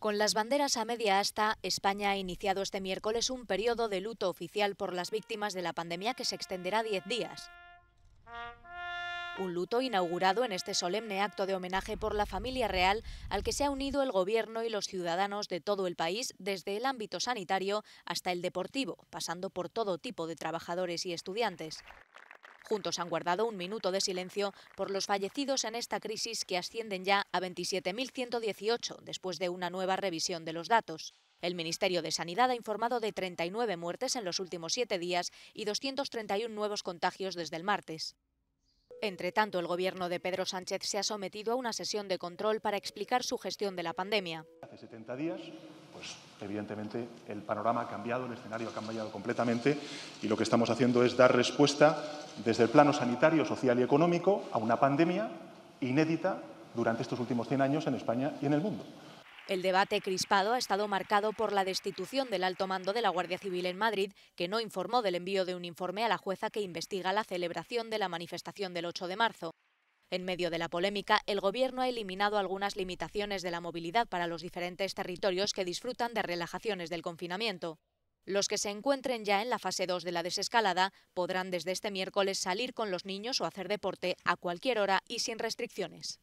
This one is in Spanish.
Con las banderas a media asta, España ha iniciado este miércoles un periodo de luto oficial por las víctimas de la pandemia que se extenderá 10 días. Un luto inaugurado en este solemne acto de homenaje por la familia real al que se ha unido el Gobierno y los ciudadanos de todo el país, desde el ámbito sanitario hasta el deportivo, pasando por todo tipo de trabajadores y estudiantes. Juntos han guardado un minuto de silencio por los fallecidos en esta crisis que ascienden ya a 27.118 después de una nueva revisión de los datos. El Ministerio de Sanidad ha informado de 39 muertes en los últimos siete días y 231 nuevos contagios desde el martes. Entre tanto, el gobierno de Pedro Sánchez se ha sometido a una sesión de control para explicar su gestión de la pandemia. Hace 70 días, pues evidentemente el panorama ha cambiado, el escenario ha cambiado completamente y lo que estamos haciendo es dar respuesta desde el plano sanitario, social y económico a una pandemia inédita durante estos últimos 100 años en España y en el mundo. El debate crispado ha estado marcado por la destitución del alto mando de la Guardia Civil en Madrid, que no informó del envío de un informe a la jueza que investiga la celebración de la manifestación del 8 de marzo. En medio de la polémica, el Gobierno ha eliminado algunas limitaciones de la movilidad para los diferentes territorios que disfrutan de relajaciones del confinamiento. Los que se encuentren ya en la fase 2 de la desescalada podrán desde este miércoles salir con los niños o hacer deporte a cualquier hora y sin restricciones.